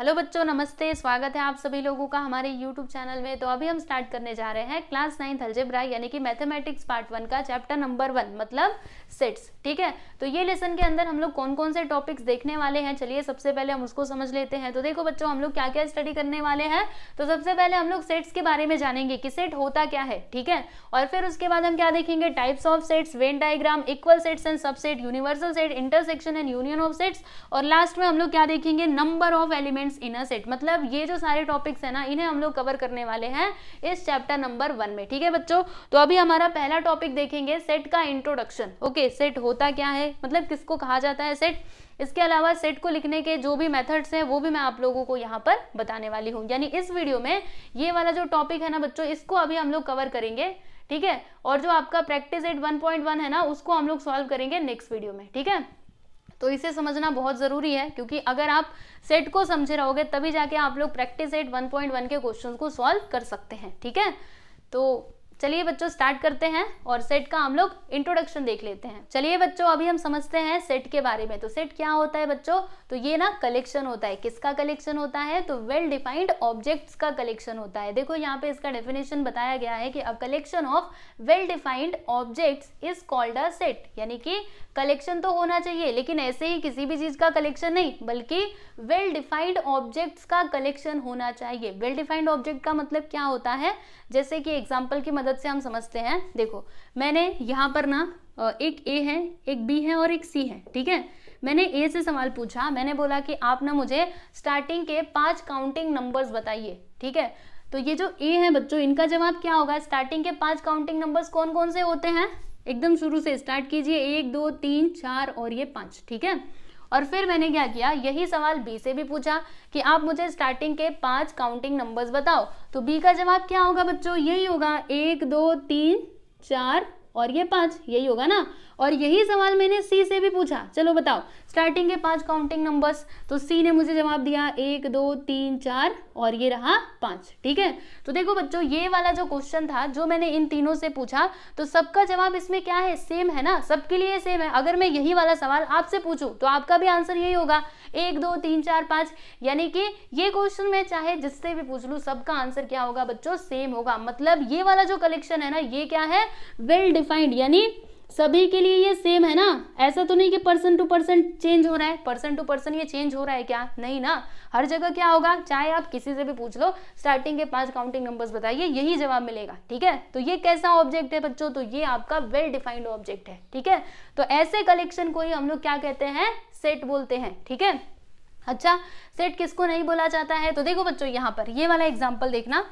Hello बच्चों नमस्ते स्वागत है आप सभी लोगों का हमारे यूट्यूब चैनल में तो अभी हम स्टार्ट करने जा रहे हैं क्लास नाइन्थ अल्जेब्रा यानी कि मैथमेटिक्स पार्ट वन का चैप्टर नंबर वन मतलब सेट्स ठीक है तो ये लेसन के अंदर हम लोग कौन कौन से टॉपिक्स देखने वाले हैं चलिए सबसे पहले हम उसको समझ लेते हैं तो देखो बच्चों हम लोग क्या क्या स्टडी करने वाले हैं तो सबसे पहले हम लोग सेट्स के बारे में जानेंगे कि सेट होता क्या है ठीक है और फिर उसके बाद हम क्या देखेंगे types of sets Venn diagram equal sets and subset universal set intersection and union of sets और लास्ट में हम लोग क्या देखेंगे number of element elements in a set मतलब ये जो सारे टॉपिक्स है ना इन्हें हम लोग कवर करने वाले हैं इस चैप्टर नंबर वन में ठीक है बच्चों तो अभी हमारा पहला टॉपिक देखेंगे सेट का इंट्रोडक्शन ओके सेट होता क्या है मतलब किसको कहा जाता है सेट इसके अलावा सेट को लिखने के जो भी मेथड्स हैं वो भी मैं आप लोगों को यहाँ पर बताने वाली हूँ यानी इस वीडियो में ये वाला जो टॉपिक है ना बच्चों इसको अभी हम लोग कवर करेंगे ठीक है और जो आपका प्रैक्टिस एट 1.1 है ना उसको हम लोग सॉल्व करेंगे नेक्स्ट वीडियो में ठीक है तो इसे समझना बहुत ज़रूरी है क्योंकि अगर आप सेट को समझे रहोगे तभी जाके आप लोग practice at one point one के क्वेश्चन को सॉल्व कर सकते हैं ठीक है तो चलिए बच्चों स्टार्ट करते हैं और सेट का हम लोग इंट्रोडक्शन देख लेते हैं चलिए बच्चों अभी हम समझते हैं सेट के बारे में तो सेट क्या होता है बच्चों तो ये ना कलेक्शन होता है किसका कलेक्शन होता है तो वेल डिफाइंड ऑब्जेक्ट्स का कलेक्शन होता है देखो यहाँ पे इसका डेफिनेशन बताया गया है कि a collection of well defined objects is called a set यानी कि कलेक्शन तो होना चाहिए लेकिन ऐसे ही किसी भी चीज का कलेक्शन नहीं बल्कि वेल डिफाइंड ऑब्जेक्ट्स का कलेक्शन होना चाहिए वेल डिफाइंड ऑब्जेक्ट का मतलब क्या होता है जैसे कि एग्जाम्पल की मदद से हम समझते हैं देखो मैंने यहाँ पर ना एक ए है एक बी है और एक सी है ठीक है मैंने ए से सवाल पूछा मैंने बोला कि आप ना मुझे स्टार्टिंग के पांच काउंटिंग नंबर्स बताइए ठीक है तो ये जो ए है बच्चों इनका जवाब क्या होगा स्टार्टिंग के पांच काउंटिंग नंबर्स कौन कौन से होते हैं एकदम शुरू से स्टार्ट कीजिए एक दो तीन चार और ये पांच ठीक है और फिर मैंने क्या किया यही सवाल बी से भी पूछा कि आप मुझे स्टार्टिंग के पांच काउंटिंग नंबर्स बताओ तो बी का जवाब क्या होगा बच्चों यही होगा एक दो तीन चार और ये पांच यही होगा ना और यही सवाल मैंने सी से भी पूछा चलो बताओ स्टार्टिंग के पांच काउंटिंग नंबर्स तो सी ने मुझे जवाब दिया एक दो तीन चार और ये रहा पांच ठीक है तो देखो बच्चों ये वाला जो क्वेश्चन था जो मैंने इन तीनों से पूछा तो सबका जवाब इसमें क्या है सेम है ना सबके लिए सेम है अगर मैं यही वाला सवाल आपसे पूछू तो आपका भी आंसर यही होगा एक दो तीन चार पांच यानी कि ये क्वेश्चन में चाहे जिससे भी पूछ लू सबका आंसर क्या होगा बच्चों सेम होगा मतलब ये वाला जो कलेक्शन है ना ये क्या है वेल डिफाइंड यानी सभी के लिए ये सेम है ना ऐसा तो नहीं कि पर्सन टू पर्सन चेंज हो रहा है पर्सन टू पर्सन ये चेंज हो रहा है क्या नहीं ना हर जगह क्या होगा चाहे आप किसी से भी पूछ लो स्टार्टिंग के पांच काउंटिंग नंबर्स बताइए यही जवाब मिलेगा ठीक है तो ये कैसा ऑब्जेक्ट है बच्चों तो ये आपका वेल डिफाइंड ऑब्जेक्ट है ठीक है तो ऐसे कलेक्शन को ही हम लोग क्या कहते हैं सेट बोलते हैं ठीक है अच्छा सेट किसको नहीं बोला जाता है तो देखो बच्चों यहाँ पर ये वाला एग्जाम्पल देखना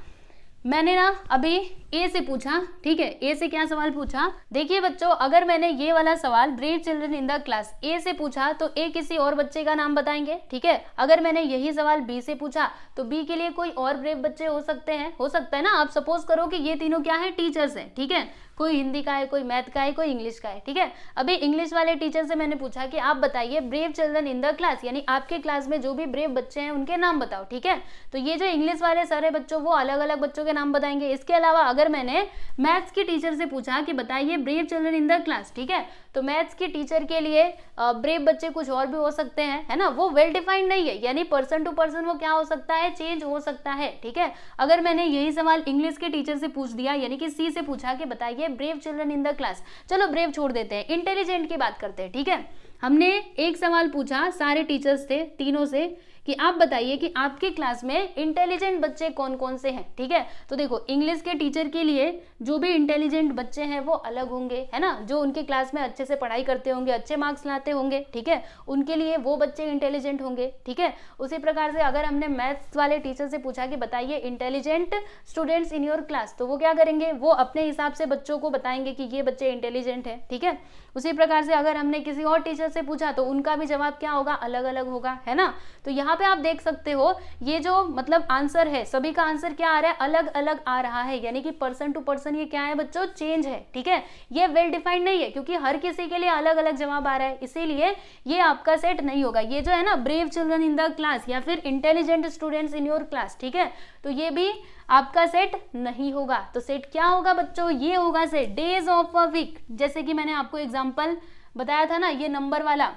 मैंने ना अभी ए से पूछा ठीक है ए से क्या सवाल पूछा देखिए बच्चों अगर मैंने ये वाला सवाल brave children in the class A से पूछा तो ए किसी और बच्चे का नाम बताएंगे ठीक है अगर मैंने यही सवाल बी से पूछा तो बी के लिए कोई और ब्रेव बच्चे हो सकते हैं हो सकता है ना आप सपोज करो कि ये तीनों क्या है टीचर्स है ठीक है कोई हिंदी का है कोई मैथ का है कोई इंग्लिश का है ठीक है अभी इंग्लिश वाले टीचर से मैंने पूछा कि आप बताइए brave children in the class यानी आपके क्लास में जो भी ब्रेव बच्चे हैं उनके नाम बताओ ठीक है तो ये जो इंग्लिश वाले सारे बच्चों वो अलग अलग बच्चों के नाम बताएंगे इसके अलावा अगर मैंने मैथ्स के टीचर से पूछा कि बताइए brave children in the class ठीक है तो मैथ्स के टीचर के लिए ब्रेव बच्चे कुछ और भी हो सकते हैं है ना वो वेल डिफाइंड नहीं है यानी पर्सन टू पर्सन वो क्या हो सकता है चेंज हो सकता है ठीक है अगर मैंने यही सवाल इंग्लिश के टीचर से पूछ दिया यानी कि सी से पूछा कि बताइए brave children in the class चलो ब्रेव छोड़ देते हैं इंटेलिजेंट की बात करते हैं ठीक है हमने एक सवाल पूछा सारे टीचर्स थे तीनों से कि आप बताइए कि आपके क्लास में इंटेलिजेंट बच्चे कौन कौन से हैं ठीक है तो देखो इंग्लिश के टीचर के लिए जो भी इंटेलिजेंट बच्चे हैं वो अलग होंगे है ना जो उनके क्लास में अच्छे से पढ़ाई करते होंगे अच्छे मार्क्स लाते होंगे ठीक है उनके लिए वो बच्चे इंटेलिजेंट होंगे ठीक है उसी प्रकार से अगर हमने मैथ्स वाले टीचर से पूछा कि बताइए intelligent students in your class तो वो क्या करेंगे वो अपने हिसाब से बच्चों को बताएंगे कि ये बच्चे इंटेलिजेंट है ठीक है उसी प्रकार से अगर हमने किसी और टीचर से पूछा तो उनका भी जवाब क्या होगा अलग अलग होगा है ना तो यहाँ यहाँ पे आप देख सकते हो ये जो मतलब आंसर है सभी का आंसर क्या आ रहा है अलग अलग आ रहा है यानी कि पर्सन टू पर्सन ये क्या है बच्चों चेंज है ठीक है ये वेल well डिफाइंड नहीं है क्योंकि हर किसी के लिए अलग अलग जवाब आ रहा है इसीलिए ये आपका सेट नहीं होगा ये जो है ना brave children in the class या फिर intelligent students in your class ठीक है तो ये भी आपका सेट नहीं होगा तो सेट क्या होगा बच्चों ये होगा set days of a week जैसे कि मैंने आपको एग्जाम्पल बताया था ना ये नंबर वाला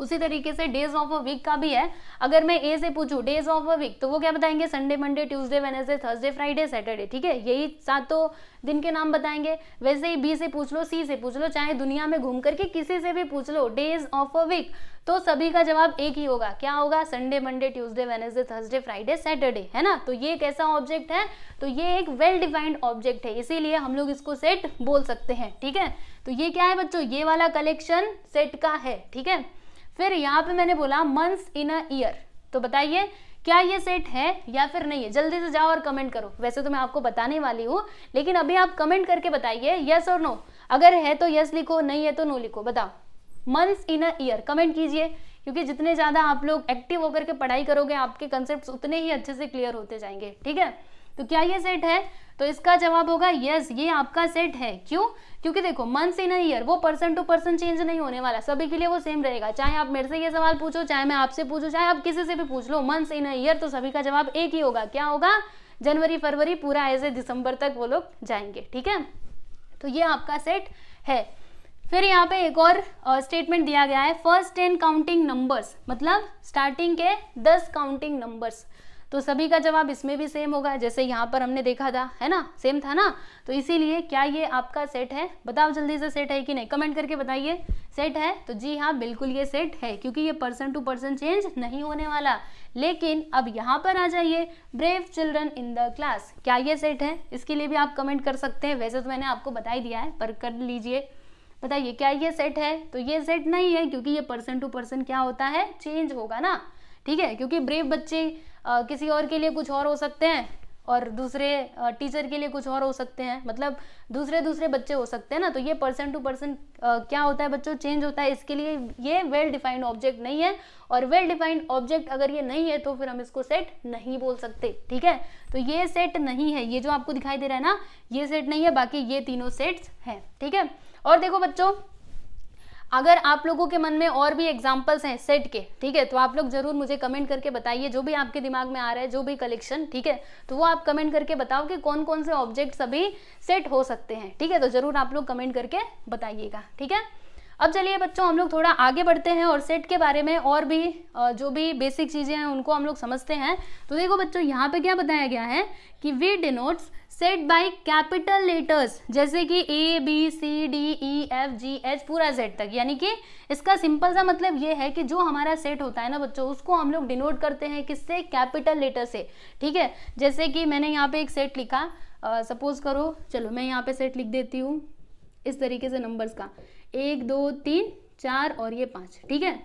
उसी तरीके से डेज ऑफ अ वीक का भी है अगर मैं ए से पूछूं डेज ऑफ अ वीक तो वो क्या बताएंगे Sunday Monday Tuesday Wednesday Thursday Friday Saturday ठीक है यही सातों दिन के नाम बताएंगे वैसे ही बी से पूछ लो सी से पूछ लो चाहे दुनिया में घूम करके किसी से भी पूछ लो डेज ऑफ अ वीक तो सभी का जवाब एक ही होगा क्या होगा Sunday Monday Tuesday Wednesday Thursday Friday Saturday है ना तो ये कैसा ऑब्जेक्ट है तो ये एक वेल डिफाइंड ऑब्जेक्ट है इसीलिए हम लोग इसको सेट बोल सकते हैं ठीक है तो ये क्या है बच्चों ये वाला कलेक्शन सेट का है ठीक है फिर यहां पे मैंने बोला मंथ्स इन अ ईयर तो बताइए क्या ये सेट है या फिर नहीं है जल्दी से जाओ और कमेंट करो वैसे तो मैं आपको बताने वाली हूँ लेकिन अभी आप कमेंट करके बताइए यस और नो अगर है तो यस लिखो नहीं है तो नो लिखो बताओ months in a year comment कीजिए क्योंकि जितने ज़्यादा आप लोग एक्टिव होकर के पढ़ाई करोगे आपके कंसेप्ट उतने ही अच्छे से क्लियर होते जाएंगे ठीक है तो क्या ये सेट है तो इसका जवाब होगा यस ये आपका सेट है क्यों क्योंकि देखो मंथ इन ईयर वो पर्सन टू पर्सन चेंज नहीं होने वाला सभी के लिए वो सेम रहेगा चाहे आप मेरे से ये सवाल पूछो चाहे मैं आपसे पूछू चाहे आप किसी से भी पूछ लो मंथ इन ईयर तो सभी का जवाब एक ही होगा क्या होगा जनवरी फरवरी पूरा ऐसे दिसंबर तक वो लोग जाएंगे ठीक है तो ये आपका सेट है फिर यहाँ पे एक और स्टेटमेंट दिया गया है फर्स्ट टेन काउंटिंग नंबर्स मतलब स्टार्टिंग के दस काउंटिंग नंबर्स तो सभी का जवाब इसमें भी सेम होगा जैसे यहाँ पर हमने देखा था है ना सेम था ना तो इसीलिए क्या ये आपका सेट है बताओ जल्दी से सेट है कि नहीं कमेंट करके बताइए सेट है तो जी हाँ बिल्कुल ये सेट है क्योंकि ये पर्सन टू पर्सन चेंज नहीं होने वाला लेकिन अब यहाँ पर आ जाइए brave children in the class क्या ये सेट है इसके लिए भी आप कमेंट कर सकते हैं वैसे तो मैंने आपको बताई दिया है पर कर लीजिए बताइए क्या ये सेट है तो ये सेट नहीं है क्योंकि ये पर्सन टू पर्सन क्या होता है चेंज होगा ना ठीक है क्योंकि ब्रेव बच्चे आ, किसी और के लिए कुछ और हो सकते हैं और दूसरे टीचर के लिए कुछ और हो सकते हैं मतलब दूसरे दूसरे बच्चे हो सकते हैं ना तो ये पर्सन टू पर्सन क्या होता है बच्चों चेंज होता है इसके लिए ये वेल डिफाइंड ऑब्जेक्ट नहीं है और वेल डिफाइंड ऑब्जेक्ट अगर ये नहीं है तो फिर हम इसको सेट नहीं बोल सकते ठीक है तो ये सेट नहीं है ये जो आपको दिखाई दे रहा है ना ये सेट नहीं है बाकी ये तीनों सेट्स हैं ठीक है और देखो बच्चों अगर आप लोगों के मन में और भी एग्जाम्पल्स हैं सेट के ठीक है तो आप लोग जरूर मुझे कमेंट करके बताइए जो भी आपके दिमाग में आ रहा है जो भी कलेक्शन ठीक है तो वो आप कमेंट करके बताओ कि कौन कौन से ऑब्जेक्ट सभी सेट हो सकते हैं ठीक है तो जरूर आप लोग कमेंट करके बताइएगा ठीक है अब चलिए बच्चों हम लोग थोड़ा आगे बढ़ते हैं और सेट के बारे में और भी जो भी बेसिक चीज़ें हैं उनको हम लोग समझते हैं तो देखो बच्चों यहाँ पे क्या बताया गया है कि we denotes set by capital letters जैसे कि A B C D E F G H पूरा सेट तक यानी कि इसका सिंपल सा मतलब ये है कि जो हमारा सेट होता है ना बच्चों उसको हम लोग डिनोट करते हैं किससे कैपिटल लेटर से ठीक है जैसे कि मैंने यहाँ पे एक सेट लिखा सपोज करो चलो मैं यहाँ पे सेट लिख देती हूँ इस तरीके से नंबर्स का एक दो तीन चार और ये पाँच ठीक है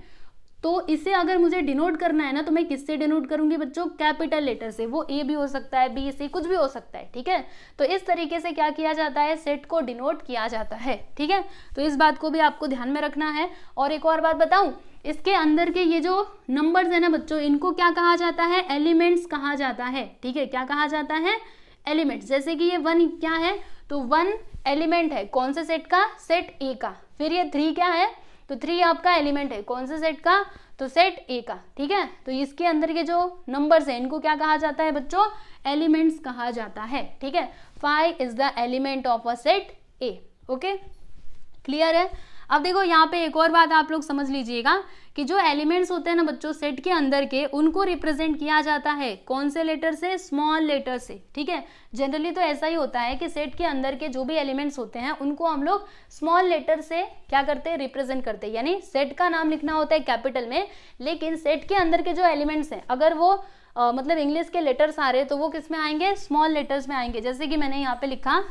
तो इसे अगर मुझे डिनोट करना है ना तो मैं किससे डिनोट करूंगी बच्चों कैपिटल लेटर से वो ए भी हो सकता है बी सी कुछ भी हो सकता है ठीक है तो इस तरीके से क्या किया जाता है सेट को डिनोट किया जाता है ठीक है तो इस बात को भी आपको ध्यान में रखना है और एक और बात बताऊं इसके अंदर के ये जो नंबर्स है ना बच्चों इनको क्या कहा जाता है एलिमेंट्स कहा जाता है ठीक है क्या कहा जाता है एलिमेंट्स जैसे कि ये वन क्या है तो वन एलिमेंट है कौन से सेट का सेट ए का फिर ये थ्री क्या है तो थ्री आपका एलिमेंट है कौन से सेट का तो सेट ए का ठीक है तो इसके अंदर के जो नंबर्स हैं इनको क्या कहा जाता है बच्चों एलिमेंट्स कहा जाता है ठीक है five is the element of a set A okay clear है अब देखो यहाँ पे एक और बात आप लोग समझ लीजिएगा कि जो एलिमेंट्स होते हैं ना बच्चों सेट के अंदर के उनको रिप्रेजेंट किया जाता है कौन से लेटर से स्मॉल लेटर से ठीक है जनरली तो ऐसा ही होता है कि सेट के अंदर के जो भी एलिमेंट्स होते हैं उनको हम लोग स्मॉल लेटर से क्या करते हैं रिप्रेजेंट करते हैं यानी सेट का नाम लिखना होता है कैपिटल में लेकिन सेट के अंदर के जो एलिमेंट्स हैं अगर वो आ, मतलब इंग्लिश के लेटर्स आ रहे तो वो किस में आएंगे स्मॉल लेटर्स में आएंगे जैसे कि मैंने यहाँ पे लिखा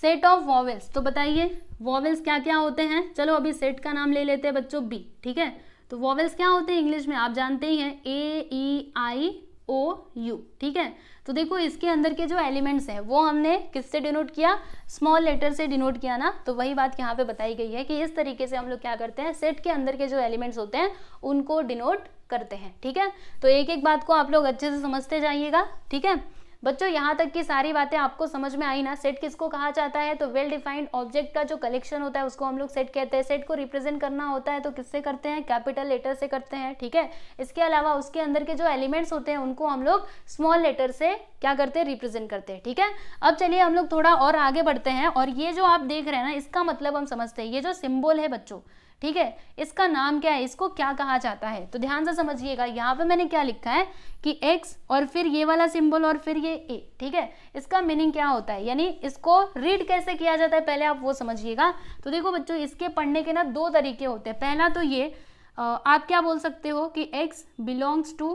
सेट ऑफ वॉवेल्स तो बताइए वॉवेल्स क्या क्या होते हैं चलो अभी सेट का नाम ले लेते हैं बच्चों बी ठीक है तो वॉवल्स क्या होते हैं इंग्लिश में आप जानते ही हैं ए ई आई ओ यू ठीक है तो देखो इसके अंदर के जो एलिमेंट्स हैं वो हमने किससे डिनोट किया स्मॉल लेटर से डिनोट किया ना तो वही बात यहाँ पे बताई गई है कि इस तरीके से हम लोग क्या करते हैं सेट के अंदर के जो एलिमेंट्स होते हैं उनको डिनोट करते हैं ठीक है तो एक एक बात को आप लोग अच्छे से समझते जाइएगा ठीक है बच्चों यहाँ तक की सारी बातें आपको समझ में आई ना सेट किसको कहा जाता है तो वेल डिफाइंड ऑब्जेक्ट का जो कलेक्शन होता है उसको हम लोग सेट कहते हैं सेट को रिप्रेजेंट करना होता है तो किससे करते हैं कैपिटल लेटर से करते हैं ठीक है इसके अलावा उसके अंदर के जो एलिमेंट्स होते हैं उनको हम लोग स्मॉल लेटर से क्या करते हैं रिप्रेजेंट करते हैं ठीक है अब चलिए हम लोग थोड़ा और आगे बढ़ते हैं और ये जो आप देख रहे हैं ना इसका मतलब हम समझते हैं ये जो सिम्बोल है बच्चों ठीक है इसका नाम क्या है इसको क्या कहा जाता है तो ध्यान से समझिएगा यहाँ पे मैंने क्या लिखा है कि एक्स और फिर ये वाला सिंबल और फिर ये ए ठीक है इसका मीनिंग क्या होता है यानी इसको रीड कैसे किया जाता है पहले आप वो समझिएगा तो देखो बच्चों इसके पढ़ने के ना दो तरीके होते हैं पहला तो ये आप क्या बोल सकते हो कि x belongs to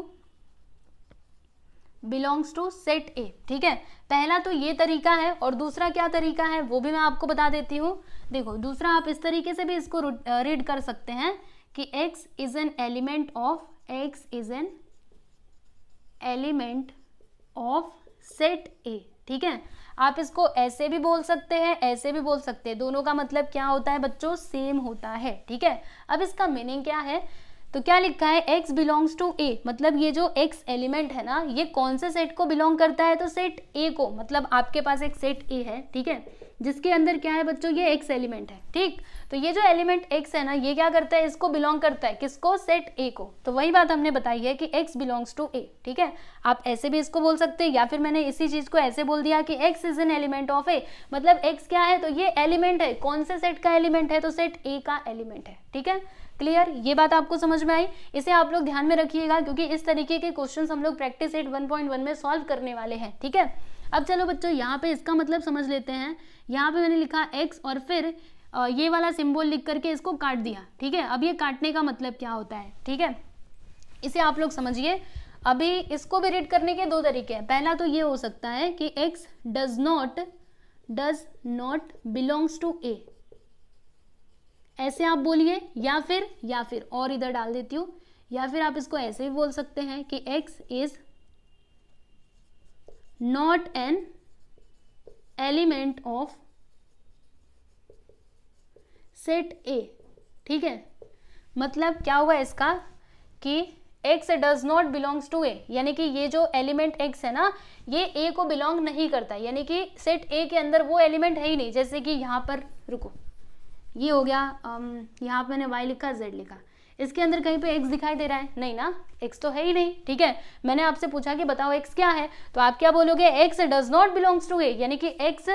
belongs to set A ठीक है पहला तो ये तरीका है और दूसरा क्या तरीका है वो भी मैं आपको बता देती हूँ देखो दूसरा आप इस तरीके से भी इसको रीड कर सकते हैं कि x is an element of x is an element of set A ठीक है आप इसको ऐसे भी बोल सकते हैं ऐसे भी बोल सकते हैं दोनों का मतलब क्या होता है बच्चों सेम होता है ठीक है अब इसका मीनिंग क्या है तो क्या लिखा है x बिलोंग्स टू a मतलब ये जो x एलिमेंट है ना ये कौन से सेट को बिलोंग करता है तो सेट a को मतलब आपके पास एक सेट a है ठीक है जिसके अंदर क्या है बच्चों ये x एलिमेंट है ठीक तो ये जो एलिमेंट x है ना ये क्या करता है इसको बिलोंग करता है किसको सेट a को तो वही बात हमने बताई है कि x बिलोंग्स टू a ठीक है आप ऐसे भी इसको बोल सकते हैं या फिर मैंने इसी चीज़ को ऐसे बोल दिया कि x is an element of a मतलब x क्या है तो ये एलिमेंट है कौन से सेट का एलिमेंट है तो सेट ए का एलिमेंट है ठीक है क्लियर ये बात आपको समझ में आई इसे आप लोग ध्यान में रखिएगा क्योंकि इस तरीके के क्वेश्चन हम लोग practice at one point one में सॉल्व करने वाले हैं ठीक है अब चलो बच्चों यहाँ पे इसका मतलब समझ लेते हैं यहाँ पे मैंने लिखा एक्स और फिर ये वाला सिंबल लिख करके इसको काट दिया ठीक है अब ये काटने का मतलब क्या होता है ठीक है इसे आप लोग समझिए अभी इसको भी रीड करने के दो तरीके हैं पहला तो ये हो सकता है कि x does not does not belongs to A ऐसे आप बोलिए या फिर या फिर और इधर डाल देती हूँ या फिर आप इसको ऐसे भी बोल सकते हैं कि x is not an element of set A ठीक है मतलब क्या हुआ इसका कि x does not belongs to A यानी कि ये जो एलिमेंट x है ना ये a को बिलोंग नहीं करता यानी कि सेट a के अंदर वो एलिमेंट है ही नहीं जैसे कि यहां पर रुको ये हो गया यहाँ पे मैंने वाई लिखा जेड लिखा इसके अंदर कहीं पे एक्स दिखाई दे रहा है नहीं ना एक्स तो है ही नहीं ठीक है मैंने आपसे पूछा कि बताओ एक्स क्या है तो आप क्या बोलोगे x does not belongs to A यानी कि एक्स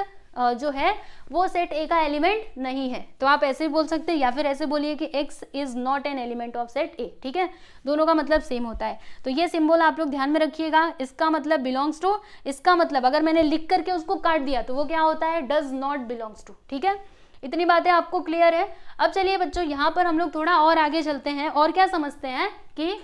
जो है वो सेट ए का एलिमेंट नहीं है तो आप ऐसे ही बोल सकते हैं या फिर ऐसे बोलिए कि x is not an element of set A ठीक है दोनों का मतलब सेम होता है तो ये सिंबल आप लोग ध्यान में रखिएगा इसका मतलब बिलोंग्स टू इसका मतलब अगर मैंने लिख करके उसको काट दिया तो वो क्या होता है डज नॉट बिलोंग्स टू ठीक है इतनी बातें आपको क्लियर है अब चलिए बच्चों यहाँ पर हम लोग थोड़ा और आगे चलते हैं और क्या समझते हैं कि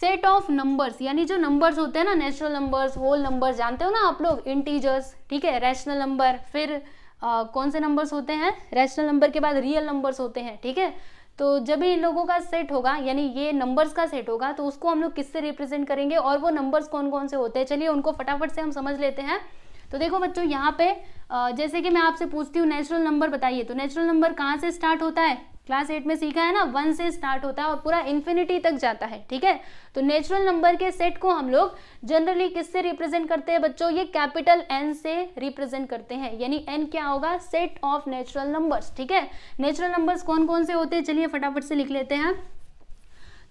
सेट ऑफ नंबर्स यानी जो नंबर्स होते हैं ना नेचुरल नंबर्स होल नंबर्स जानते हो ना आप लोग इंटीजर्स ठीक है रैशनल नंबर फिर आ, कौन से नंबर्स होते हैं रैशनल नंबर के बाद रियल नंबर्स होते हैं ठीक है तो जब भी इन लोगों का सेट होगा यानी ये नंबर्स का सेट होगा तो उसको हम लोग किससे रिप्रेजेंट करेंगे और वो नंबर्स कौन कौन से होते हैं चलिए उनको फटाफट से हम समझ लेते हैं तो देखो बच्चों यहाँ पे जैसे कि मैं आपसे पूछती हूँ नेचुरल नंबर बताइए तो नेचुरल नंबर कहाँ से स्टार्ट होता है क्लास एट में सीखा है ना वन से स्टार्ट होता है और पूरा इन्फिनिटी तक जाता है ठीक है तो नेचुरल नंबर के सेट को हम लोग जनरली किससे रिप्रेजेंट करते हैं बच्चों ये कैपिटल एन से रिप्रेजेंट करते हैं यानी एन क्या होगा सेट ऑफ नेचुरल नंबर्स ठीक है नेचुरल नंबर्स कौन कौन से होते हैं चलिए फटाफट से लिख लेते हैं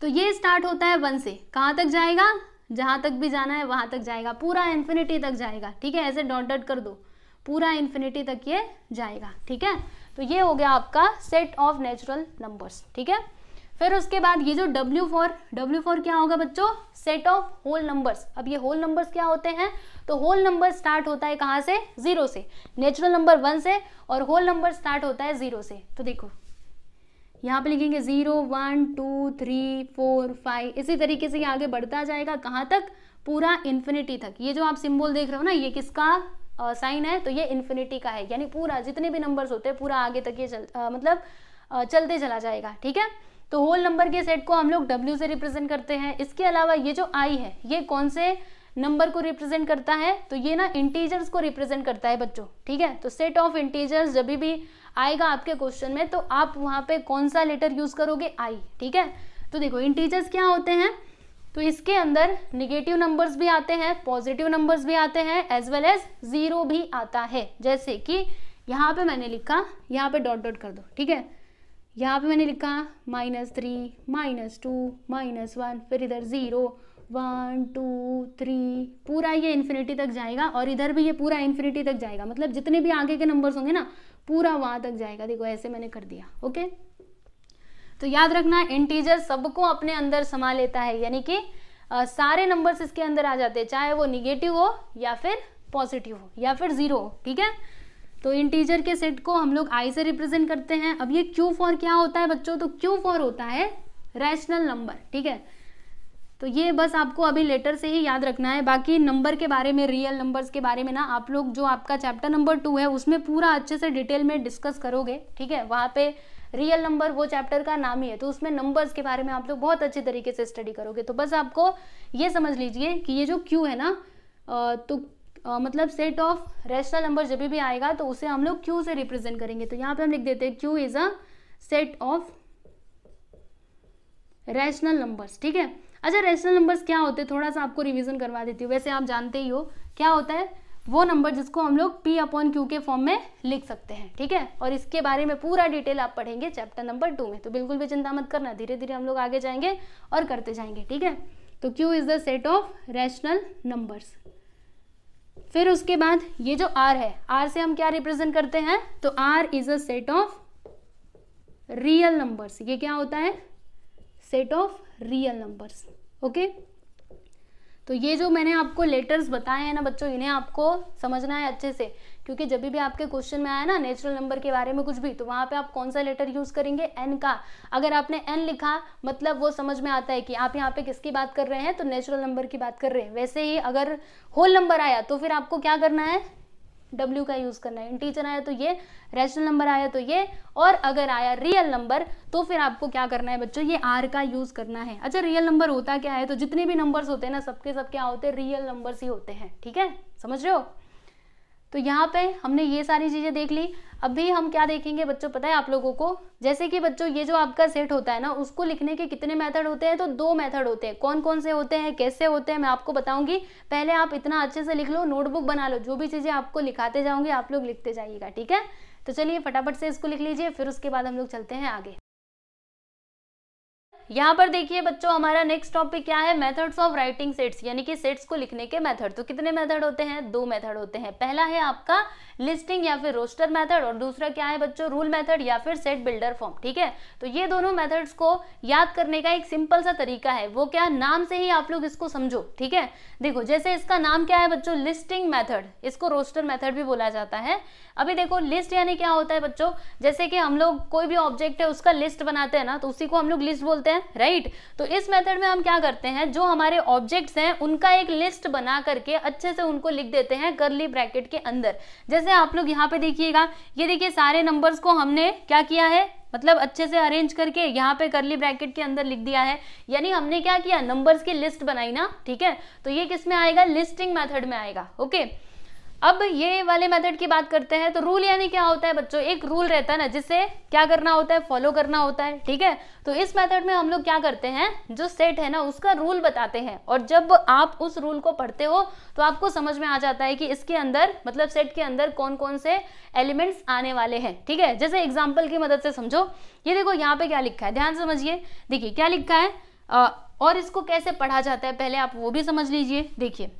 तो ये स्टार्ट होता है वन से कहाँ तक जाएगा जहाँ तक भी जाना है वहाँ तक जाएगा पूरा इन्फिनिटी तक जाएगा ठीक है ऐसे डॉट डॉट कर दो पूरा इन्फिनिटी तक ये जाएगा ठीक है तो ये हो गया आपका सेट ऑफ नेचुरल नंबर्स ठीक है फिर उसके बाद ये जो W4 W4 क्या होगा बच्चों सेट ऑफ होल नंबर्स अब ये होल नंबर्स क्या होते हैं तो होल नंबर स्टार्ट होता है कहाँ से जीरो से नेचुरल नंबर वन से और होल नंबर स्टार्ट होता है जीरो से तो देखो यहाँ पे लिखेंगे zero one two three four five इसी तरीके से ये आगे बढ़ता जाएगा कहाँ तक पूरा इन्फिनिटी तक ये जो आप सिंबल देख रहे हो ना ये किसका साइन है तो ये इन्फिनिटी का है यानी पूरा जितने भी नंबर्स होते हैं पूरा आगे तक ये चल आ, मतलब आ, चलते चला जाएगा ठीक है तो होल नंबर के सेट को हम लोग डब्ल्यू से रिप्रेजेंट करते हैं इसके अलावा ये जो आई है ये कौन से नंबर को रिप्रेजेंट करता है तो ये ना इंटीजर्स को रिप्रेजेंट करता है बच्चों ठीक है तो सेट ऑफ इंटीजर्स जब भी आएगा आपके क्वेश्चन में तो आप वहां पे कौन सा लेटर यूज़ करोगे आई ठीक है तो देखो इंटीजर्स क्या होते हैं तो इसके अंदर निगेटिव नंबर्स भी आते हैं पॉजिटिव नंबर्स भी आते हैं एज वेल एज ज़ीरो भी आता है जैसे कि यहाँ पे मैंने लिखा यहाँ पे डॉट डॉट कर दो ठीक है यहाँ पे मैंने लिखा minus three minus two minus one फिर इधर ज़ीरो वन टू थ्री पूरा ये इन्फिनिटी तक जाएगा और इधर भी ये पूरा इन्फिनिटी तक जाएगा मतलब जितने भी आगे के नंबर्स होंगे ना पूरा वहां तक जाएगा देखो ऐसे मैंने कर दिया ओके तो याद रखना इंटीजर सबको अपने अंदर समा लेता है यानी कि सारे नंबर्स इसके अंदर आ जाते हैं चाहे वो निगेटिव हो या फिर पॉजिटिव हो या फिर ज़ीरो हो ठीक है तो इंटीजर के सेट को हम लोग आई से रिप्रेजेंट करते हैं अब ये क्यू फॉर क्या होता है बच्चों तो क्यू फॉर होता है रैशनल नंबर ठीक है तो ये बस आपको अभी लेटर से ही याद रखना है बाकी नंबर के बारे में रियल नंबर्स के बारे में ना आप लोग जो आपका चैप्टर नंबर टू है उसमें पूरा अच्छे से डिटेल में डिस्कस करोगे ठीक है वहाँ पे रियल नंबर वो चैप्टर का नाम ही है तो उसमें नंबर्स के बारे में आप लोग बहुत अच्छे तरीके से स्टडी करोगे तो बस आपको ये समझ लीजिए कि ये जो क्यू है ना तो मतलब सेट ऑफ रेशनल नंबर जब भी आएगा तो उसे हम लोग क्यू से रिप्रेजेंट करेंगे तो यहाँ पे हम लिख देते हैं Q is a set of rational numbers ठीक है अच्छा रेशनल नंबर्स क्या होते हैं थोड़ा सा आपको रिविजन करवा देती हूँ वैसे आप जानते ही हो क्या होता है वो नंबर जिसको हम लोग पी अपॉन क्यू के फॉर्म में लिख सकते हैं ठीक है और इसके बारे में पूरा डिटेल आप पढ़ेंगे चैप्टर नंबर टू में तो बिल्कुल भी चिंता मत करना धीरे धीरे हम लोग आगे जाएंगे और करते जाएंगे ठीक है तो Q is the set of rational numbers फिर उसके बाद ये जो आर है आर से हम क्या रिप्रेजेंट करते हैं तो R is a set of real numbers ये क्या होता है set of real numbers okay तो ये जो मैंने आपको लेटर्स बताए हैं ना बच्चों इन्हें आपको समझना है अच्छे से क्योंकि जब भी आपके क्वेश्चन में आया ना नेचुरल नंबर के बारे में कुछ भी तो वहां पे आप कौन सा लेटर यूज़ करेंगे एन का अगर आपने एन लिखा मतलब वो समझ में आता है कि आप यहाँ पे किसकी बात कर रहे हैं तो नेचुरल नंबर की बात कर रहे हैं वैसे ही अगर होल नंबर आया तो फिर आपको क्या करना है डब्ल्यू का यूज़ करना है इंटीजर आया तो ये रैशनल नंबर आया तो ये और अगर आया रियल नंबर तो फिर आपको क्या करना है बच्चों ये आर का यूज़ करना है अच्छा रियल नंबर होता क्या है तो जितने भी नंबर्स होते हैं ना सबके सब क्या होते हैं रियल नंबर्स ही होते हैं ठीक है समझ रहे हो तो यहाँ पे हमने ये सारी चीज़ें देख ली अभी हम क्या देखेंगे बच्चों पता है आप लोगों को जैसे कि बच्चों ये जो आपका सेट होता है ना उसको लिखने के कितने मेथड होते हैं तो दो मेथड होते हैं कौन कौन से होते हैं कैसे होते हैं मैं आपको बताऊंगी पहले आप इतना अच्छे से लिख लो नोटबुक बना लो जो भी चीज़ें आपको लिखाते जाओगे आप लोग लिखते जाइएगा ठीक है तो चलिए फटाफट से इसको लिख लीजिए फिर उसके बाद हम लोग चलते हैं आगे यहाँ पर देखिए बच्चों हमारा नेक्स्ट टॉपिक क्या है मेथड्स ऑफ राइटिंग सेट्स यानी कि सेट्स को लिखने के मेथड तो कितने मेथड होते हैं दो मेथड होते हैं पहला है आपका लिस्टिंग या फिर रोस्टर मेथड और दूसरा क्या है बच्चों रूल मेथड या फिर सेट बिल्डर फॉर्म ठीक है तो ये दोनों मेथड्स को याद करने का एक सिंपल सा तरीका है वो क्या नाम से ही आप लोग इसको समझो ठीक है देखो जैसे इसका नाम क्या है बच्चों लिस्टिंग मेथड इसको रोस्टर मेथड भी बोला जाता है अभी देखो लिस्ट यानी क्या होता है बच्चों जैसे कि हम लोग कोई भी ऑब्जेक्ट है उसका लिस्ट बनाते हैं ना तो उसी को हम लोग लिस्ट बोलते हैं है राइट तो इस मेथड में हम क्या करते हैं जो हमारे ऑब्जेक्ट्स हैं उनका एक लिस्ट बना करके अच्छे से उनको लिख देते हैं करली ब्रैकेट के अंदर जैसे आप लोग यहाँ पे देखिएगा ये देखिए सारे नंबर्स को हमने क्या किया है मतलब अच्छे से अरेंज करके यहाँ पे करली ब्रैकेट के अंदर लिख दिया है यानी हमने क्या किया नंबर्स की लिस्ट बनाई ना ठीक है तो ये किस में आएगा लिस्टिंग मेथड में आएगा ओके okay? अब ये वाले मेथड की बात करते हैं तो रूल यानी क्या होता है बच्चों एक रूल रहता है ना जिसे क्या करना होता है फॉलो करना होता है ठीक है तो इस मेथड में हम लोग क्या करते हैं जो सेट है ना उसका रूल बताते हैं और जब आप उस रूल को पढ़ते हो तो आपको समझ में आ जाता है कि इसके अंदर मतलब सेट के अंदर कौन कौन से एलिमेंट्स आने वाले हैं ठीक है जैसे एग्जाम्पल की मदद से समझो ये देखो यहाँ पे क्या लिखा है ध्यान समझिए देखिए क्या लिखा है और इसको कैसे पढ़ा जाता है पहले आप वो भी समझ लीजिए देखिए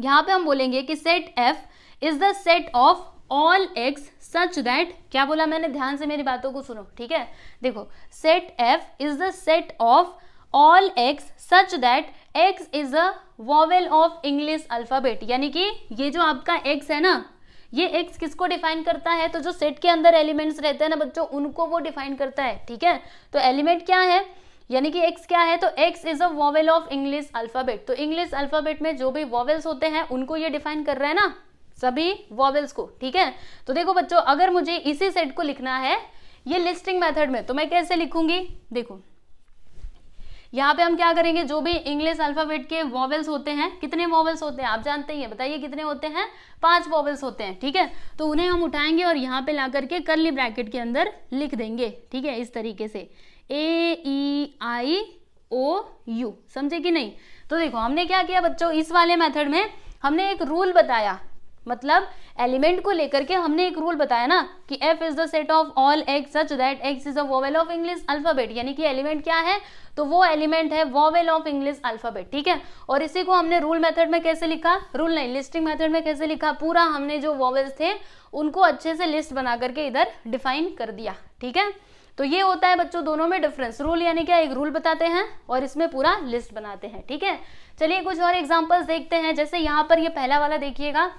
यहाँ पे हम बोलेंगे कि set F is the set of all x such that क्या बोला मैंने ध्यान से मेरी बातों को सुनो ठीक है देखो set F is the set of all x such that x is a vowel of English alphabet यानी कि ये जो आपका एक्स है ना ये एक्स किसको डिफाइन करता है तो जो सेट के अंदर एलिमेंट्स रहते हैं ना बच्चों उनको वो डिफाइन करता है ठीक है तो एलिमेंट क्या है यानी कि एक्स क्या है तो x is a vowel of English alphabet तो इंग्लिश अल्फाबेट में जो भी वॉवेल्स होते हैं उनको ये डिफाइन कर रहा है ना सभी वॉवेल्स को ठीक है तो देखो बच्चों अगर मुझे इसी सेट को लिखना है ये लिस्टिंग मेथड में तो मैं कैसे लिखूंगी देखो यहाँ पे हम क्या करेंगे जो भी इंग्लिश अल्फाबेट के वॉवेल्स होते हैं कितने वॉवेल्स होते हैं आप जानते ही हैं बताइए कितने होते हैं पांच वॉवेल्स होते हैं ठीक है तो उन्हें हम उठाएंगे और यहाँ पे ला करके करली ब्रैकेट के अंदर लिख देंगे ठीक है इस तरीके से ए ई आई ओ यू समझे कि नहीं तो देखो हमने क्या किया बच्चों इस वाले मेथड में हमने एक रूल बताया मतलब एलिमेंट को लेकर के हमने एक रूल बताया ना कि F is the set of all x such that x is a vowel of English alphabet यानी कि एलिमेंट क्या है तो वो एलिमेंट है वोवेल ऑफ इंग्लिश अल्फाबेट ठीक है और इसी को हमने रूल मेथड में कैसे लिखा रूल नहीं लिस्टिंग मेथड में कैसे लिखा पूरा हमने जो वोवेल्स थे उनको अच्छे से लिस्ट बना करके इधर डिफाइन कर दिया ठीक है तो ये होता है बच्चों दोनों में डिफरेंस रूल यानी क्या एक रूल बताते हैं और इसमें पूरा लिस्ट बनाते हैं ठीक है चलिए कुछ और एग्जाम्पल्स देखते हैं जैसे यहाँ पर ये पहला वाला देखिएगा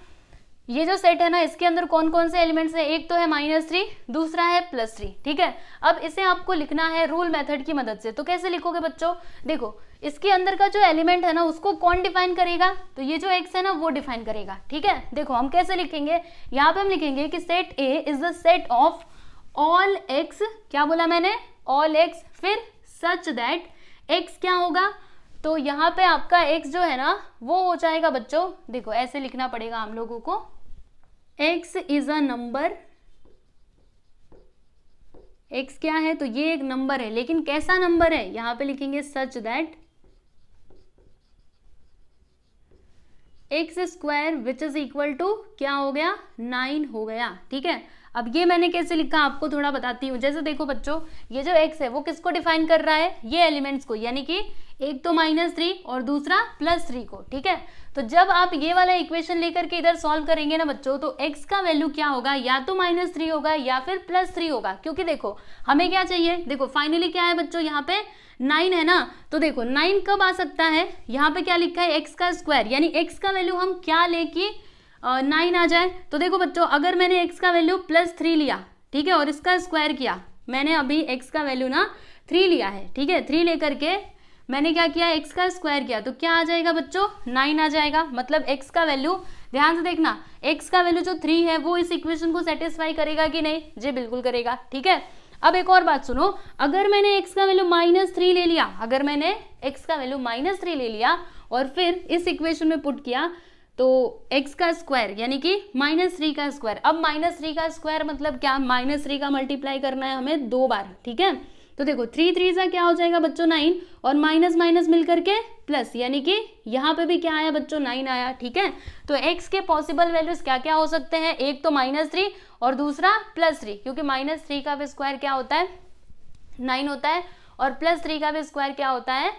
ये जो सेट है ना इसके अंदर कौन कौन से एलिमेंट्स हैं एक तो है माइनस थ्री दूसरा है प्लस थ्री ठीक है अब इसे आपको लिखना है रूल मेथड की मदद से तो कैसे लिखोगे बच्चों देखो इसके अंदर का जो एलिमेंट है ना उसको कौन डिफाइन करेगा तो ये जो एक्स है ना वो डिफाइन करेगा ठीक है देखो हम कैसे लिखेंगे यहाँ पे हम लिखेंगे कि set A is the set of all x क्या बोला मैंने ऑल एक्स फिर सच दैट एक्स क्या होगा तो यहाँ पे आपका एक्स जो है ना वो हो जाएगा बच्चों देखो ऐसे लिखना पड़ेगा हम लोगों को x is a number x क्या है तो ये एक नंबर है लेकिन कैसा नंबर है यहां पे लिखेंगे such that x square which is equal to क्या हो गया नाइन हो गया ठीक है अब ये मैंने कैसे लिखा आपको थोड़ा बताती हूँ जैसे देखो बच्चों ये जो एक्स है वो किसको डिफाइन कर रहा है ये एलिमेंट्स को यानी कि एक तो माइनस थ्री और दूसरा प्लस थ्री को ठीक है तो जब आप ये वाला इक्वेशन लेकर के इधर सॉल्व करेंगे ना बच्चों तो x का वैल्यू क्या होगा या तो माइनस थ्री होगा या फिर प्लस थ्री होगा क्योंकि देखो हमें क्या चाहिए देखो फाइनली क्या है बच्चों यहाँ पे नाइन है ना तो देखो नाइन कब आ सकता है यहाँ पे क्या लिखा है एक्स का स्क्वायर यानी एक्स का वैल्यू हम क्या लेके नाइन आ जाए तो देखो बच्चों अगर मैंने एक्स का वैल्यू प्लस थ्री लिया ठीक है और इसका स्क्वायर किया मैंने अभी एक्स का वैल्यू ना थ्री लिया है ठीक है थ्री लेकर के मैंने क्या किया एक्स का स्क्वायर किया तो क्या आ जाएगा बच्चों नाइन आ जाएगा मतलब एक्स का वैल्यू ध्यान से देखना एक्स का वैल्यू जो थ्री है वो इस इक्वेशन को सेटिस्फाई करेगा कि नहीं जी बिल्कुल करेगा ठीक है अब एक और बात सुनो अगर मैंने x का वैल्यू माइनस थ्री ले लिया अगर मैंने x का वैल्यू माइनस थ्री ले लिया और फिर इस इक्वेशन में पुट किया तो x का स्क्वायर यानी कि माइनस थ्री का स्क्वायर अब माइनस थ्री का स्क्वायर मतलब क्या माइनस थ्री का मल्टीप्लाई करना है हमें दो बार ठीक है तो देखो थ्री थ्री सा क्या हो जाएगा बच्चों नाइन और माइनस माइनस मिलकर के प्लस यानी कि यहाँ पे भी क्या आया बच्चों नाइन आया ठीक है तो x के पॉसिबल वैल्यूज क्या क्या हो सकते हैं एक तो माइनस थ्री और दूसरा प्लस थ्री क्योंकि माइनस थ्री का भी स्क्वायर क्या होता है नाइन होता है और प्लस थ्री का भी स्क्वायर क्या होता है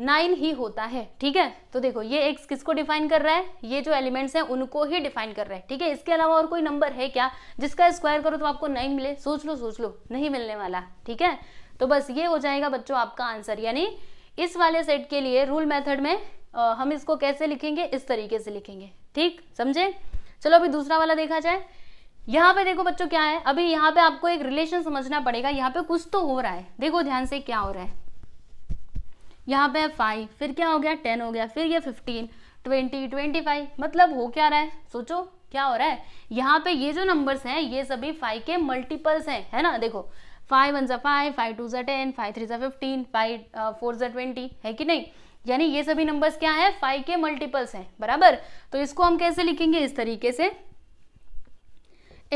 नाइन ही होता है ठीक है तो देखो ये एक्स किसको डिफाइन कर रहा है ये जो एलिमेंट्स हैं उनको ही डिफाइन कर रहा है ठीक है इसके अलावा और कोई नंबर है क्या जिसका स्क्वायर करो तो आपको नहीं मिले सोच लो सोच लो नहीं मिलने वाला ठीक है तो बस ये हो जाएगा बच्चों आपका आंसर यानी इस वाले सेट के लिए रूल मेथड में आ, हम इसको कैसे लिखेंगे इस तरीके से लिखेंगे ठीक समझे चलो अभी दूसरा वाला देखा जाए यहाँ पे देखो बच्चों क्या है अभी यहाँ पे आपको एक रिलेशन समझना पड़ेगा यहाँ पे कुछ तो हो रहा है देखो ध्यान से क्या हो रहा है यहाँ पे फाइव फिर क्या हो गया टेन हो गया फिर ये फिफ्टीन ट्वेंटी ट्वेंटी फाइव मतलब हो क्या रहा है सोचो क्या हो रहा है यहाँ पे ये जो नंबर्स हैं ये सभी फाइव के मल्टीपल्स हैं है ना देखो फाइव वन ज़ा फाइव फाइव टू ज़ा टेन फाइव थ्री ज़ा फिफ्टीन फाइव फोर ज़ा ट्वेंटी है कि नहीं यानी ये सभी नंबर्स क्या है फाइव के मल्टीपल्स हैं बराबर तो इसको हम कैसे लिखेंगे इस तरीके से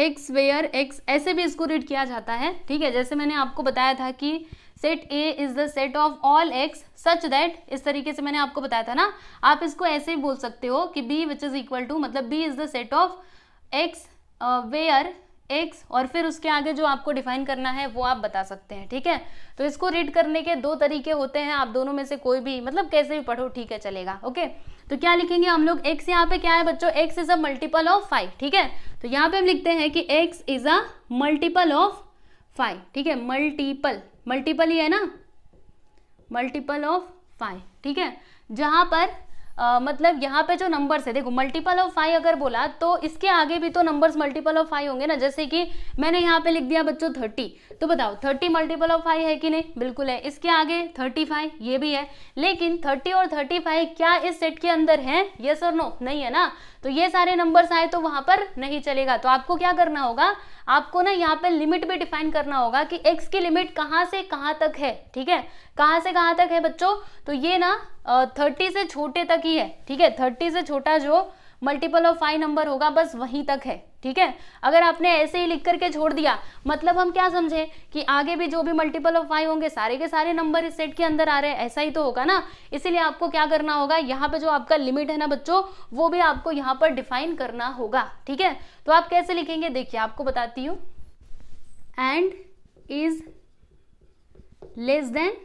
एक्स वेयर एक्स ऐसे भी इसको रीड किया जाता है ठीक है जैसे मैंने आपको बताया था कि set A is the set of all x such that इस तरीके से मैंने आपको बताया था ना आप इसको ऐसे ही बोल सकते हो कि B which is equal to मतलब B is the set of X where X और फिर उसके आगे जो आपको डिफाइन करना है वो आप बता सकते हैं ठीक है तो इसको रीड करने के दो तरीके होते हैं आप दोनों में से कोई भी मतलब कैसे भी पढ़ो ठीक है चलेगा ओके तो क्या लिखेंगे हम लोग एक्स यहाँ पे क्या है बच्चों X is a multiple of five ठीक है तो यहाँ पे हम लिखते हैं कि x is a multiple of five ठीक है मल्टीपल मल्टीपल ही है ना मल्टीपल ऑफ फाइव ठीक है जहां पर Uh, मतलब यहाँ पे जो नंबर्स है देखो मल्टीपल ऑफ फाइव अगर बोला तो इसके आगे भी तो नंबर्स मल्टीपल ऑफ फाइव होंगे ना जैसे कि मैंने यहाँ पे लिख दिया बच्चों थर्टी तो बताओ थर्टी मल्टीपल ऑफ फाइव है कि नहीं बिल्कुल है इसके आगे थर्टी फाइव ये भी है लेकिन थर्टी और थर्टी फाइव क्या इस सेट के अंदर है ये सर नो नहीं है ना तो ये सारे नंबर्स आए तो वहां पर नहीं चलेगा तो आपको क्या करना होगा आपको ना यहाँ पे लिमिट भी डिफाइन करना होगा कि एक्स की लिमिट कहाँ से कहाँ तक है ठीक है कहाँ से कहाँ तक है बच्चों तो ये ना थर्टी से छोटे तक ही है ठीक है थर्टी से छोटा जो मल्टीपल ऑफ फाइव नंबर होगा बस वहीं तक है ठीक है अगर आपने ऐसे ही लिख करके छोड़ दिया मतलब हम क्या समझे कि आगे भी जो भी मल्टीपल ऑफ फाइव होंगे सारे के सारे नंबर इस सेट के अंदर आ रहे हैं ऐसा ही तो होगा ना इसीलिए आपको क्या करना होगा यहाँ पे जो आपका लिमिट है ना बच्चों वो भी आपको यहाँ पर डिफाइन करना होगा ठीक है तो आप कैसे लिखेंगे देखिए आपको बताती हूँ and is less than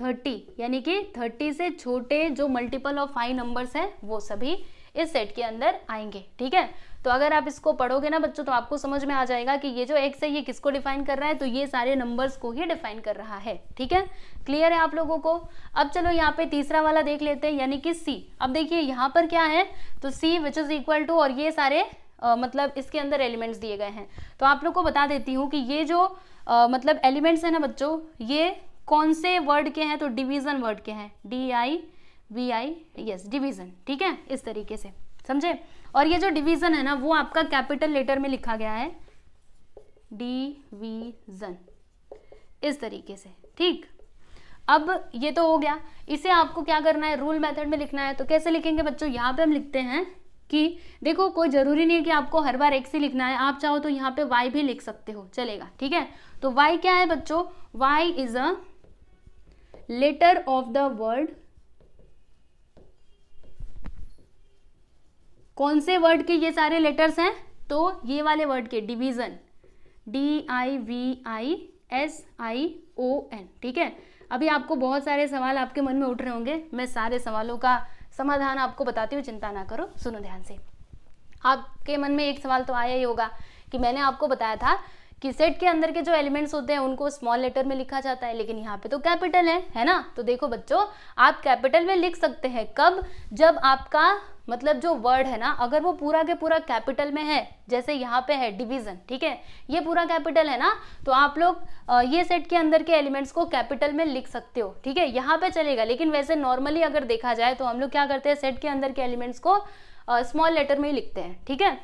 thirty यानी कि थर्टी से छोटे जो मल्टीपल ऑफ फाइव नंबर्स हैं वो सभी इस सेट के अंदर आएंगे ठीक है तो अगर आप इसको पढ़ोगे ना बच्चों तो आपको समझ में आ जाएगा कि ये जो एक्स है ये किसको डिफाइन कर रहा है तो ये सारे नंबर्स को ही डिफाइन कर रहा है ठीक है क्लियर है आप लोगों को अब चलो यहाँ पे तीसरा वाला देख लेते हैं यानी कि सी अब देखिए यहाँ पर क्या है तो C which is equal to और ये सारे आ, मतलब इसके अंदर एलिमेंट्स दिए गए हैं तो आप लोग को बता देती हूँ कि ये जो आ, मतलब एलिमेंट्स है ना बच्चों ये कौन से वर्ड के हैं तो डिवीजन वर्ड के हैं D I V I S division ठीक है इस तरीके से समझे और ये जो डिवीजन है ना वो आपका कैपिटल लेटर में लिखा गया है डिवीजन इस तरीके से ठीक अब ये तो हो गया इसे आपको क्या करना है रूल मेथड में लिखना है तो कैसे लिखेंगे बच्चों यहाँ पे हम लिखते हैं कि देखो कोई ज़रूरी नहीं है कि आपको हर बार एक्स ही लिखना है आप चाहो तो यहाँ पे वाई भी लिख सकते हो चलेगा ठीक है तो वाई क्या है बच्चों Y is a letter of the word कौन से वर्ड के ये सारे लेटर्स हैं तो ये वाले वर्ड के division D I V I S I O N ठीक है अभी आपको बहुत सारे सवाल आपके मन में उठ रहे होंगे मैं सारे सवालों का समाधान आपको बताती हूँ चिंता ना करो सुनो ध्यान से आपके मन में एक सवाल तो आया ही होगा कि मैंने आपको बताया था कि सेट के अंदर के जो एलिमेंट्स होते हैं उनको स्मॉल लेटर में लिखा जाता है लेकिन यहाँ पे तो कैपिटल है है ना तो देखो बच्चों आप कैपिटल में लिख सकते हैं कब जब आपका मतलब जो वर्ड है ना अगर वो पूरा के पूरा कैपिटल में है जैसे यहाँ पे है डिवीजन ठीक है ये पूरा कैपिटल है ना तो आप लोग ये सेट के अंदर के एलिमेंट्स को कैपिटल में लिख सकते हो ठीक है यहाँ पे चलेगा लेकिन वैसे नॉर्मली अगर देखा जाए तो हम लोग क्या करते हैं सेट के अंदर के एलिमेंट्स को स्मॉल लेटर में ही लिखते हैं ठीक है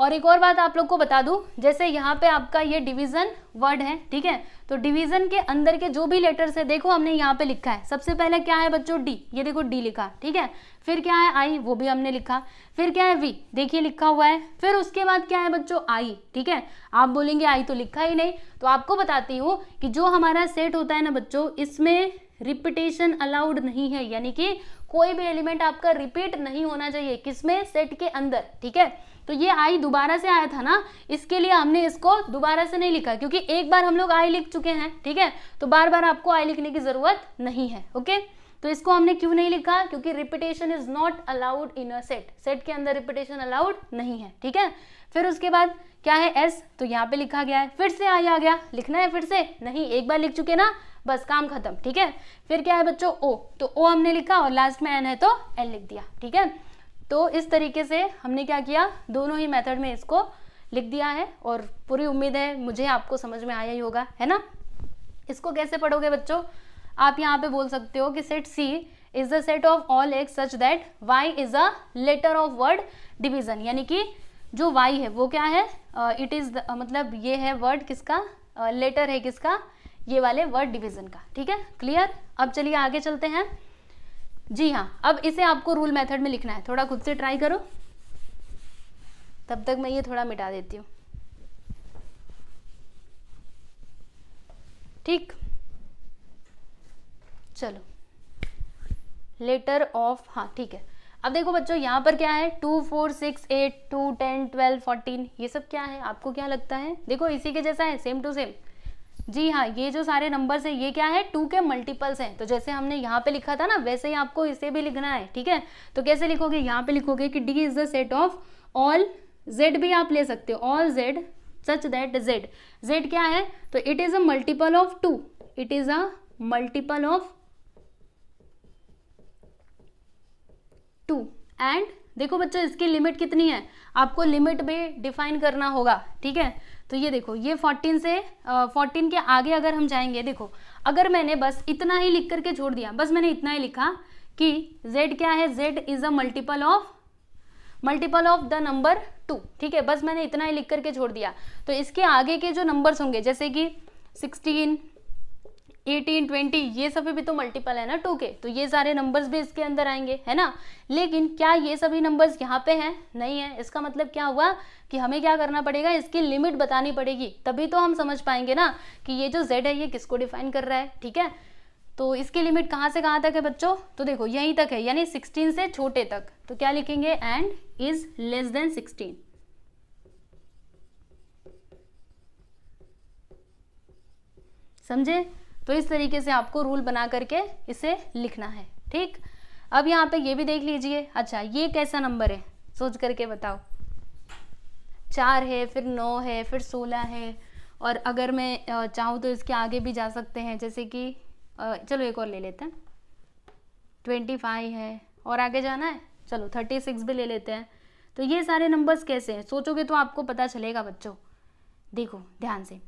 और एक और बात आप लोग को बता दूं जैसे यहाँ पे आपका ये डिवीजन वर्ड है ठीक है तो डिवीजन के अंदर के जो भी लेटर्स है देखो हमने यहाँ पे लिखा है सबसे पहले क्या है बच्चों डी ये देखो डी लिखा ठीक है फिर क्या है आई वो भी हमने लिखा फिर क्या है वी देखिए लिखा हुआ है फिर उसके बाद क्या है बच्चों आई ठीक है आप बोलेंगे आई तो लिखा ही नहीं तो आपको बताती हूँ कि जो हमारा सेट होता है ना बच्चों इसमें रिपीटेशन अलाउड नहीं है यानी कि कोई भी एलिमेंट आपका रिपीट नहीं होना चाहिए किसमें सेट के अंदर ठीक है तो ये आई दोबारा से आया था ना इसके लिए हमने इसको दोबारा से नहीं लिखा क्योंकि एक बार हम लोग आई लिख चुके हैं ठीक है तो बार बार आपको आई लिखने की ज़रूरत नहीं है ओके तो इसको हमने क्यों नहीं लिखा क्योंकि repetition is not allowed in a set set के अंदर रिपीटेशन अलाउड नहीं है ठीक है फिर उसके बाद क्या है एस तो यहाँ पे लिखा गया है फिर से आई आ गया लिखना है फिर से नहीं एक बार लिख चुके ना बस काम खत्म ठीक है फिर क्या है बच्चों ओ तो ओ हमने लिखा और लास्ट में एन है तो एन लिख दिया ठीक है तो इस तरीके से हमने क्या किया दोनों ही मेथड में इसको लिख दिया है और पूरी उम्मीद है मुझे आपको समझ में आया ही होगा है ना इसको कैसे पढ़ोगे बच्चों आप यहाँ पे बोल सकते हो कि set C is the set of all x such that Y is a letter of word division यानी कि जो वाई है वो क्या है इट uh, इज़ uh, मतलब ये है वर्ड किसका लेटर uh, है किसका ये वाले वर्ड डिवीजन का ठीक है क्लियर अब चलिए आगे चलते हैं जी हाँ अब इसे आपको रूल मेथड में लिखना है थोड़ा खुद से ट्राई करो तब तक मैं ये थोड़ा मिटा देती हूँ ठीक चलो लेटर ऑफ हाँ ठीक है अब देखो बच्चों यहाँ पर क्या है two four six eight two ten twelve fourteen ये सब क्या है आपको क्या लगता है देखो इसी के जैसा है सेम टू सेम जी हाँ ये जो सारे नंबर्स है ये क्या है टू के मल्टीपल्स हैं तो जैसे हमने यहाँ पे लिखा था ना वैसे ही आपको इसे भी लिखना है ठीक है तो कैसे लिखोगे यहाँ पे लिखोगे कि D is the set of all Z भी आप ले सकते हो all Z such that Z Z क्या है तो it is a multiple of two it is a multiple of two and देखो बच्चों इसकी लिमिट कितनी है आपको लिमिट भी डिफाइन करना होगा ठीक है तो ये देखो ये 14 से आ, 14 के आगे अगर हम जाएंगे देखो अगर मैंने बस इतना ही लिख करके छोड़ दिया बस मैंने इतना ही लिखा कि z क्या है z is a multiple of multiple of the number two ठीक है बस मैंने इतना ही लिख करके छोड़ दिया तो इसके आगे के जो नंबर्स होंगे जैसे कि सिक्सटीन एटीन ट्वेंटी ये सभी भी तो मल्टीपल है ना टू के तो ये सारे नंबर्स भी इसके अंदर आएंगे है ना लेकिन क्या ये सभी नंबर्स यहाँ पे हैं नहीं है इसका मतलब क्या हुआ कि हमें क्या करना पड़ेगा इसकी लिमिट बतानी पड़ेगी तभी तो हम समझ पाएंगे ना कि ये जो जेड है ये किसको डिफाइन कर रहा है ठीक है तो इसकी लिमिट कहाँ से कहाँ तक है बच्चों तो देखो यहीं तक है यानी सिक्सटीन से छोटे तक तो क्या लिखेंगे and is less than sixteen समझे तो इस तरीके से आपको रूल बना करके इसे लिखना है ठीक अब यहाँ पे ये भी देख लीजिए अच्छा ये कैसा नंबर है सोच करके बताओ चार है फिर नौ है फिर सोलह है और अगर मैं चाहूँ तो इसके आगे भी जा सकते हैं जैसे कि चलो एक और ले लेते हैं ट्वेंटी फाइव है और आगे जाना है चलो थर्टी सिक्स भी ले लेते हैं तो ये सारे नंबर्स कैसे हैं सोचोगे तो आपको पता चलेगा बच्चों देखो ध्यान से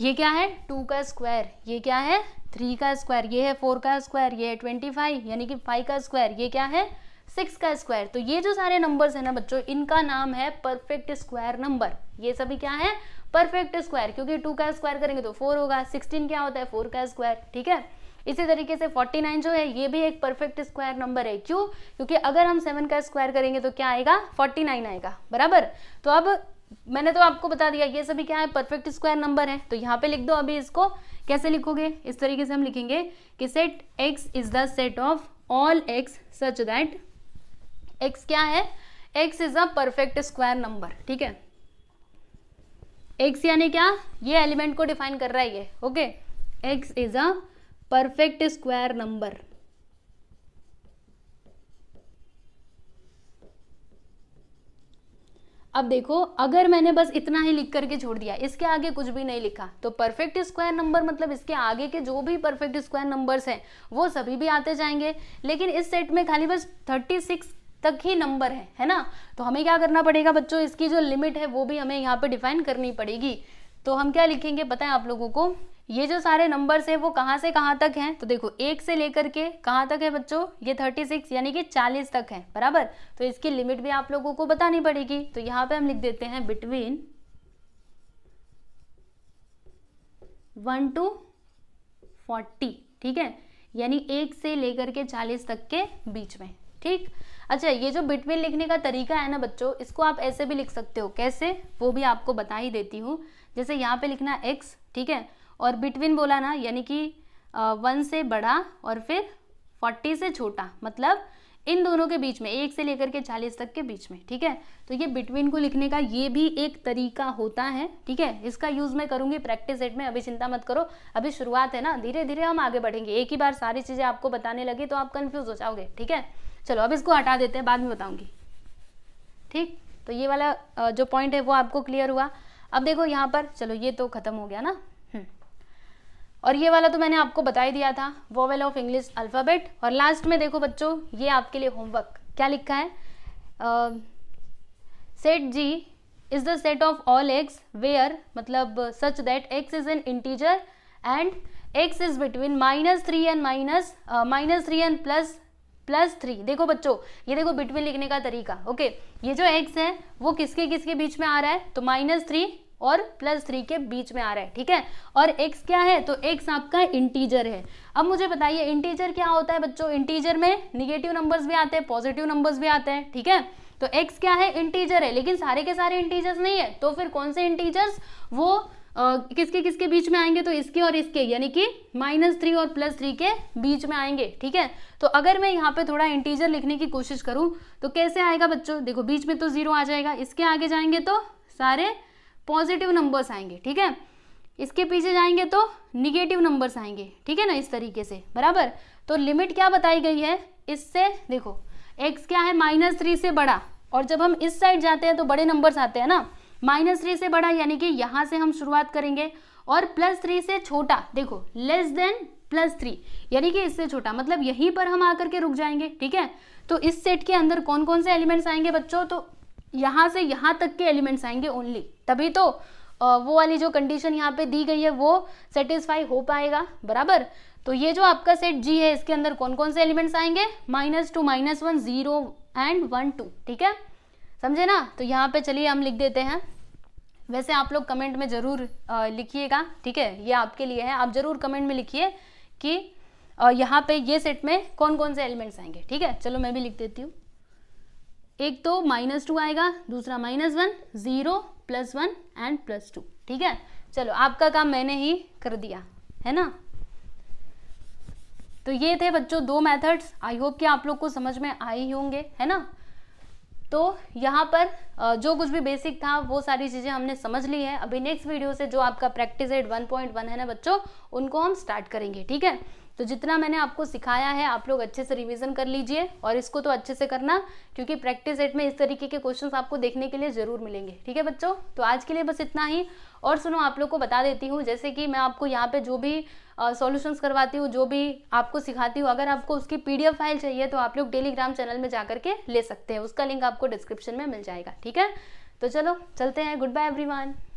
ये क्या है टू का स्क्वायर ये क्या है थ्री का स्क्वायर ये है फोर का स्क्वायर ये है ट्वेंटी फाइव यानी कि फाइव का स्क्वायर ये क्या है सिक्स का स्क्वायर तो ये जो सारे नंबर्स हैं ना बच्चों इनका नाम है परफेक्ट स्क्वायर नंबर ये सभी क्या है परफेक्ट स्क्वायर क्योंकि टू का स्क्वायर करेंगे तो फोर होगा सिक्सटीन क्या होता है फोर का स्क्वायर ठीक है इसी तरीके से 49 जो है ये भी एक परफेक्ट स्क्वायर नंबर है क्यों क्योंकि अगर हम 7 का स्क्वायर करेंगे तो क्या आएगा 49 आएगा बराबर तो अब मैंने तो आपको बता दिया ये सभी क्या है परफेक्ट स्क्वायर नंबर है तो यहाँ पे लिख दो अभी इसको कैसे लिखोगे इस तरीके से हम लिखेंगे कि set X is the set of all x such that X क्या है X is a perfect square number ठीक है एक्स यानी क्या ये एलिमेंट को डिफाइन कर रहा है ये okay X is a perfect square number अब देखो अगर मैंने बस इतना ही लिख करके छोड़ दिया इसके आगे कुछ भी नहीं लिखा तो परफेक्ट स्क्वायर नंबर मतलब इसके आगे के जो भी परफेक्ट स्क्वायर नंबर्स हैं वो सभी भी आते जाएंगे लेकिन इस सेट में खाली बस थर्टी सिक्स तक ही नंबर है है ना तो हमें क्या करना पड़ेगा बच्चों इसकी जो लिमिट है वो भी हमें यहाँ पे डिफाइन करनी पड़ेगी तो हम क्या लिखेंगे पता है आप लोगों को ये जो सारे नंबर्स हैं वो कहाँ से कहाँ तक हैं तो देखो एक से लेकर के कहाँ तक है बच्चों ये थर्टी सिक्स यानी कि चालीस तक है बराबर तो इसकी लिमिट भी आप लोगों को बतानी पड़ेगी तो यहाँ पे हम लिख देते हैं बिटवीन वन टू फोर्टी ठीक है यानी एक से लेकर के चालीस तक के बीच में ठीक अच्छा ये जो बिटवीन लिखने का तरीका है ना बच्चों इसको आप ऐसे भी लिख सकते हो कैसे वो भी आपको बता ही देती हूँ जैसे यहाँ पे लिखना एक्स ठीक है और बिटवीन बोला ना यानी कि वन से बड़ा और फिर फोर्टी से छोटा मतलब इन दोनों के बीच में एक से लेकर के चालीस तक के बीच में ठीक है तो ये बिटवीन को लिखने का ये भी एक तरीका होता है ठीक है इसका यूज मैं करूंगी प्रैक्टिस एट में अभी चिंता मत करो अभी शुरुआत है ना धीरे धीरे हम आगे बढ़ेंगे एक ही बार सारी चीजें आपको बताने लगी तो आप कंफ्यूज हो जाओगे ठीक है चलो अब इसको हटा देते हैं बाद में बताऊंगी ठीक तो ये वाला जो पॉइंट है वो आपको क्लियर हुआ अब देखो यहाँ पर चलो ये तो खत्म हो गया ना और ये वाला तो मैंने आपको बता ही दिया था वोवेल ऑफ इंग्लिश अल्फ़ाबेट और लास्ट में देखो बच्चों ये आपके लिए होमवर्क क्या लिखा है set G is the set of all X where मतलब such that x is an integer and X is between minus three and minus minus three and plus plus three देखो बच्चों ये देखो बिटवीन लिखने का तरीका ओके ये जो एक्स है वो किसके किसके बीच में आ रहा है तो माइनस थ्री और प्लस थ्री के बीच में आ रहा है ठीक है और एक्स क्या है तो एक्स आपका इंटीजर है अब मुझे बताइए इंटीजर क्या होता है बच्चों इंटीजर में निगेटिव नंबर्स भी आते हैं पॉजिटिव नंबर्स भी आते हैं ठीक है तो एक्स क्या है इंटीजर है लेकिन सारे के सारे इंटीजर्स नहीं है तो फिर कौन से इंटीजर्स वो आ, किसके किसके बीच में आएंगे तो इसके और इसके यानी कि माइनस थ्री और प्लस थ्री के बीच में आएंगे ठीक है तो अगर मैं यहाँ पे थोड़ा इंटीजर लिखने की कोशिश करूँ तो कैसे आएगा बच्चों देखो बीच में तो जीरो आ जाएगा इसके आगे जाएंगे तो सारे पॉजिटिव नंबर्स आएंगे ठीक है इसके पीछे जाएंगे तो निगेटिव नंबर्स आएंगे ठीक है ना इस तरीके से बराबर तो लिमिट क्या बताई गई है इससे देखो एक्स क्या है माइनस थ्री से बड़ा और जब हम इस साइड जाते हैं तो बड़े नंबर्स आते हैं ना माइनस थ्री से बड़ा यानी कि यहाँ से हम शुरुआत करेंगे और प्लस थ्री से छोटा देखो लेस देन प्लस थ्री यानी कि इससे छोटा मतलब यहीं पर हम आकर के रुक जाएंगे ठीक है तो इस सेट के अंदर कौन कौन से एलिमेंट्स आएंगे बच्चों तो यहाँ से यहाँ तक के एलिमेंट्स आएंगे ओनली तभी तो वो वाली जो कंडीशन यहाँ पे दी गई है वो सेटिस्फाई हो पाएगा बराबर तो ये जो आपका सेट जी है इसके अंदर कौन कौन से एलिमेंट्स आएंगे minus two minus one zero and one two ठीक है समझे ना तो यहाँ पे चलिए हम लिख देते हैं वैसे आप लोग कमेंट में ज़रूर लिखिएगा ठीक है ये आपके लिए है आप ज़रूर कमेंट में लिखिए कि यहाँ पे ये सेट में कौन कौन से एलिमेंट्स आएंगे ठीक है चलो मैं भी लिख देती हूँ एक तो माइनस टू आएगा दूसरा minus one zero plus one and plus two ठीक है चलो आपका काम मैंने ही कर दिया है ना तो ये थे बच्चों दो मेथड्स आई होप कि आप लोग को समझ में आए ही होंगे है ना तो यहाँ पर जो कुछ भी बेसिक था वो सारी चीज़ें हमने समझ ली है अभी नेक्स्ट वीडियो से जो आपका प्रैक्टिस एट 1.1 है ना बच्चों उनको हम स्टार्ट करेंगे ठीक है तो जितना मैंने आपको सिखाया है आप लोग अच्छे से रिविज़न कर लीजिए और इसको तो अच्छे से करना क्योंकि प्रैक्टिस सेट में इस तरीके के क्वेश्चन आपको देखने के लिए ज़रूर मिलेंगे ठीक है बच्चों तो आज के लिए बस इतना ही और सुनो आप लोग को बता देती हूँ जैसे कि मैं आपको यहाँ पे जो भी सॉल्यूशंस करवाती हूँ जो भी आपको सिखाती हूँ अगर आपको उसकी पी फाइल चाहिए तो आप लोग टेलीग्राम चैनल में जा करके ले सकते हैं उसका लिंक आपको डिस्क्रिप्शन में मिल जाएगा ठीक है तो चलो चलते हैं गुड बाय एवरी